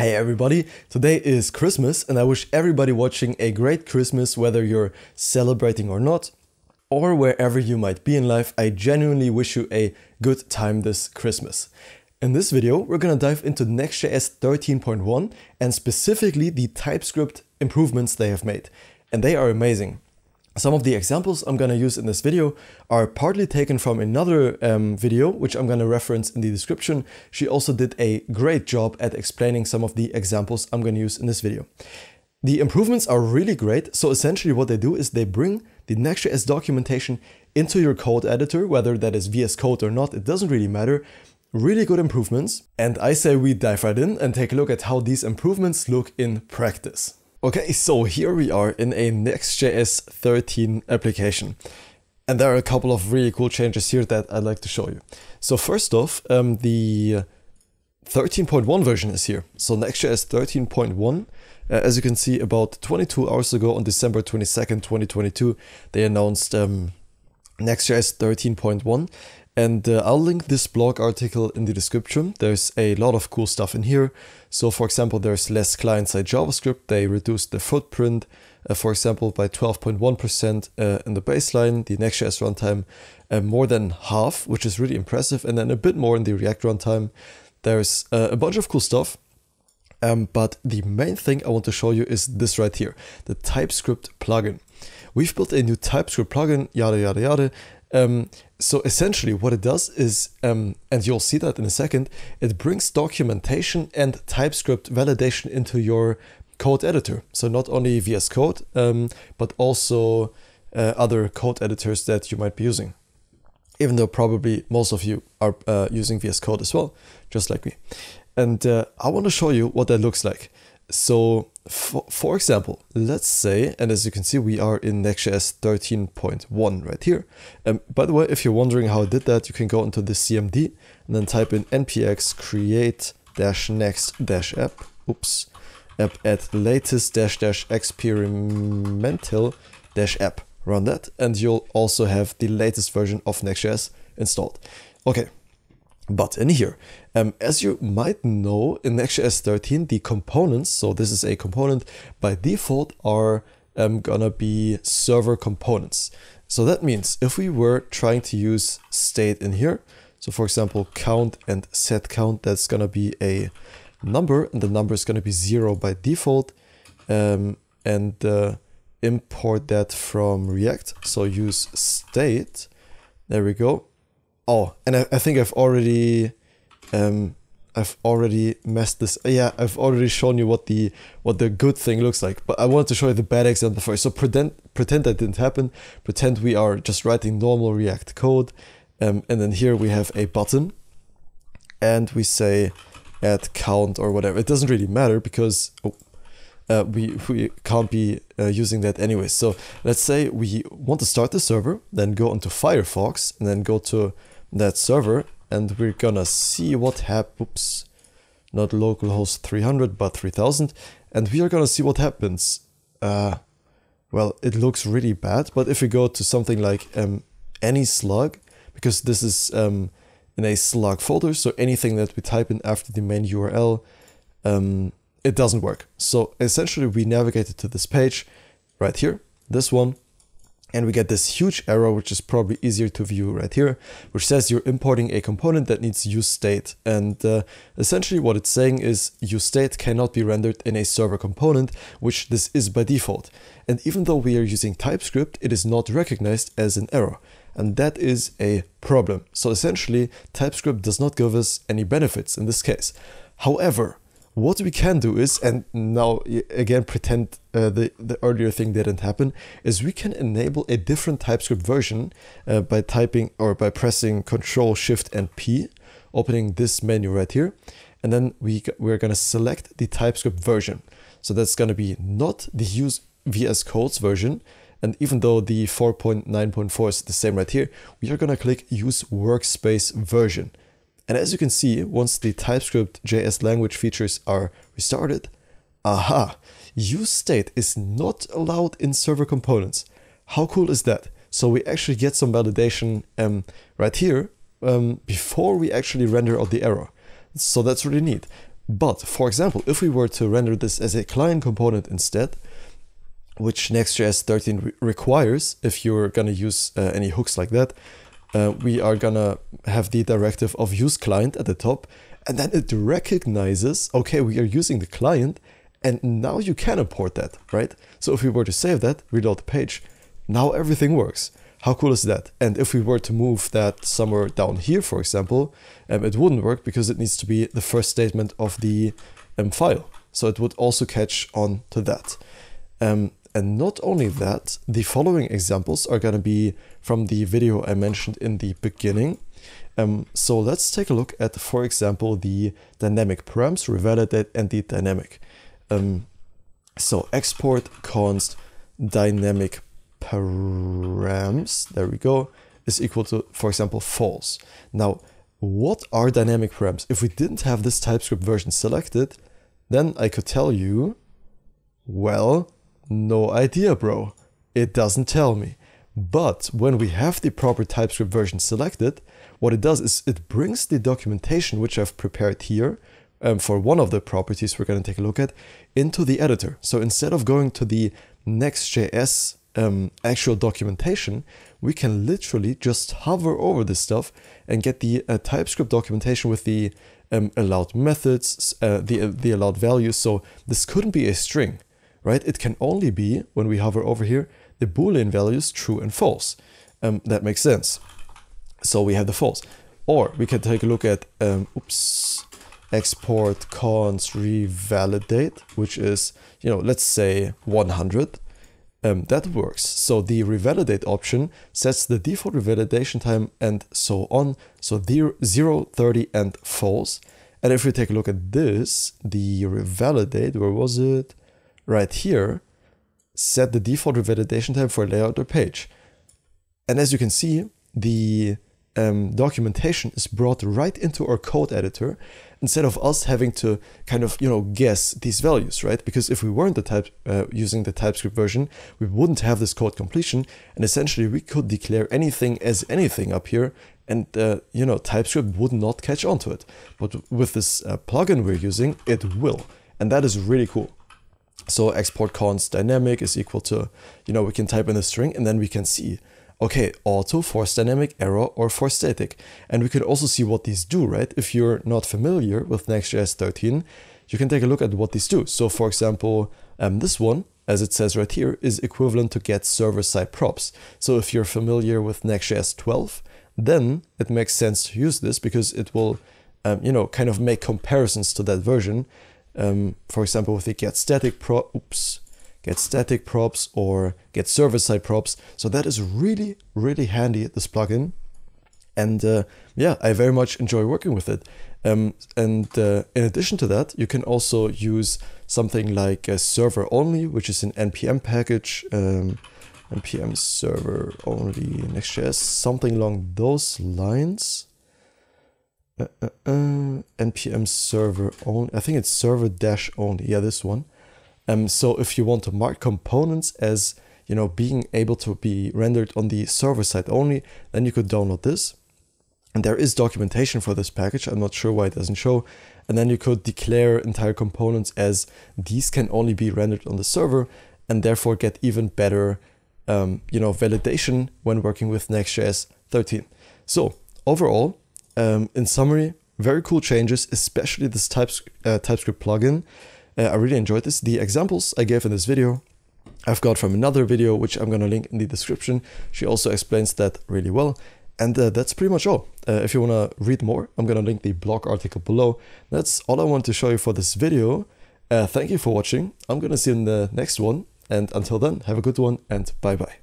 Hey everybody, today is Christmas and I wish everybody watching a great Christmas whether you're celebrating or not or wherever you might be in life. I genuinely wish you a good time this Christmas. In this video, we're gonna dive into Next.js 13.1 and specifically the TypeScript improvements they have made. And they are amazing. Some of the examples I'm going to use in this video are partly taken from another um, video, which I'm going to reference in the description. She also did a great job at explaining some of the examples I'm going to use in this video. The improvements are really great. So essentially what they do is they bring the Next.js documentation into your code editor, whether that is VS Code or not, it doesn't really matter. Really good improvements. And I say we dive right in and take a look at how these improvements look in practice. Okay, so here we are in a Next.js 13 application. And there are a couple of really cool changes here that I'd like to show you. So first off, um, the 13.1 version is here. So Next.js 13.1, uh, as you can see, about 22 hours ago on December 22nd, 2022, they announced um, Next.js 13.1. And uh, I'll link this blog article in the description. There's a lot of cool stuff in here. So for example, there's less client-side JavaScript. They reduced the footprint, uh, for example, by 12.1% uh, in the baseline, the Next.js runtime, uh, more than half, which is really impressive. And then a bit more in the React runtime. There's uh, a bunch of cool stuff. Um, but the main thing I want to show you is this right here, the TypeScript plugin. We've built a new TypeScript plugin, yada, yada, yada. Um, so essentially what it does is, um, and you'll see that in a second, it brings documentation and TypeScript validation into your code editor. So not only VS Code, um, but also uh, other code editors that you might be using. Even though probably most of you are uh, using VS Code as well, just like me. And uh, I want to show you what that looks like. So for, for example, let's say, and as you can see, we are in Next.js 13.1 right here. And um, by the way, if you're wondering how I did that, you can go into the CMD and then type in npx create dash next dash app, oops, app at latest dash dash experimental dash app. Run that, and you'll also have the latest version of Next.js installed. Okay, but in here, um, as you might know, in Next.js 13, the components, so this is a component by default, are um, gonna be server components. So that means if we were trying to use state in here, so for example, count and set count, that's gonna be a number, and the number is gonna be zero by default, um, and uh, import that from React. So use state, there we go. Oh, and I, I think I've already um, I've already messed this. Yeah, I've already shown you what the what the good thing looks like, but I wanted to show you the bad example first. So pretend pretend that didn't happen. Pretend we are just writing normal React code, um, and then here we have a button, and we say add count or whatever. It doesn't really matter because oh, uh, we we can't be uh, using that anyway. So let's say we want to start the server, then go onto Firefox, and then go to that server and we're gonna see what happens. Not localhost 300 but 3000 and we are gonna see what happens. Uh, well, it looks really bad, but if we go to something like um, any slug, because this is um, in a slug folder, so anything that we type in after the main URL, um, it doesn't work. So essentially we navigated to this page right here, this one, and we get this huge error, which is probably easier to view right here, which says you're importing a component that needs use state. And uh, essentially what it's saying is use state cannot be rendered in a server component, which this is by default. And even though we are using TypeScript, it is not recognized as an error. And that is a problem. So essentially, TypeScript does not give us any benefits in this case. However, what we can do is, and now again pretend uh, the, the earlier thing didn't happen, is we can enable a different TypeScript version uh, by typing or by pressing Control Shift and P, opening this menu right here. And then we, we're gonna select the TypeScript version. So that's gonna be not the use VS Code's version, and even though the 4.9.4 is the same right here, we are gonna click use workspace version. And as you can see, once the TypeScript JS language features are restarted, aha, use state is not allowed in server components. How cool is that? So we actually get some validation um, right here um, before we actually render out the error. So that's really neat. But for example, if we were to render this as a client component instead, which Next.js 13 re requires if you're gonna use uh, any hooks like that, uh, we are gonna have the directive of use client at the top and then it recognizes, okay, we are using the client and now you can import that, right? So if we were to save that, reload the page, now everything works. How cool is that? And if we were to move that somewhere down here, for example, um, it wouldn't work because it needs to be the first statement of the um, file. So it would also catch on to that. Um, and not only that, the following examples are going to be from the video I mentioned in the beginning. Um, so let's take a look at, for example, the dynamic params, revalidate, and the dynamic. Um, so export const dynamic params, there we go, is equal to, for example, false. Now, what are dynamic params? If we didn't have this TypeScript version selected, then I could tell you, well, no idea, bro. It doesn't tell me. But when we have the proper TypeScript version selected, what it does is it brings the documentation which I've prepared here um, for one of the properties we're going to take a look at into the editor. So instead of going to the Next.js um, actual documentation, we can literally just hover over this stuff and get the uh, TypeScript documentation with the um, allowed methods, uh, the, uh, the allowed values. So this couldn't be a string right? It can only be, when we hover over here, the Boolean values true and false. Um, that makes sense. So we have the false. Or we can take a look at, um, oops, export const revalidate, which is, you know, let's say 100. Um, that works. So the revalidate option sets the default revalidation time and so on. So 0, 30 and false. And if we take a look at this, the revalidate, where was it? right here, set the default revalidation time for layout or page. And as you can see, the um, documentation is brought right into our code editor instead of us having to kind of you know guess these values right because if we weren't the type uh, using the typescript version we wouldn't have this code completion and essentially we could declare anything as anything up here and uh, you know typescript would not catch on to it but with this uh, plugin we're using it will and that is really cool so export const dynamic is equal to, you know, we can type in a string and then we can see, okay, auto, force dynamic, error, or force static. And we can also see what these do, right? If you're not familiar with Next.js 13, you can take a look at what these do. So for example, um, this one, as it says right here, is equivalent to get server-side props. So if you're familiar with Next.js 12, then it makes sense to use this because it will, um, you know, kind of make comparisons to that version um, for example, with the get static props, get static props or get server side props. So that is really, really handy, this plugin. And uh, yeah, I very much enjoy working with it. Um, and uh, in addition to that, you can also use something like a server only, which is an npm package, um, npm server only Next.js, something along those lines. Uh, uh, uh, npm server only. I think it's server dash only. Yeah, this one. Um, so if you want to mark components as you know being able to be rendered on the server side only, then you could download this. And there is documentation for this package. I'm not sure why it doesn't show. And then you could declare entire components as these can only be rendered on the server and therefore get even better um, you know, validation when working with Next.js 13. So overall, um, in summary, very cool changes, especially this types, uh, TypeScript plugin. Uh, I really enjoyed this. The examples I gave in this video, I've got from another video, which I'm going to link in the description. She also explains that really well. And uh, that's pretty much all. Uh, if you want to read more, I'm going to link the blog article below. That's all I want to show you for this video. Uh, thank you for watching. I'm going to see you in the next one. And until then, have a good one and bye-bye.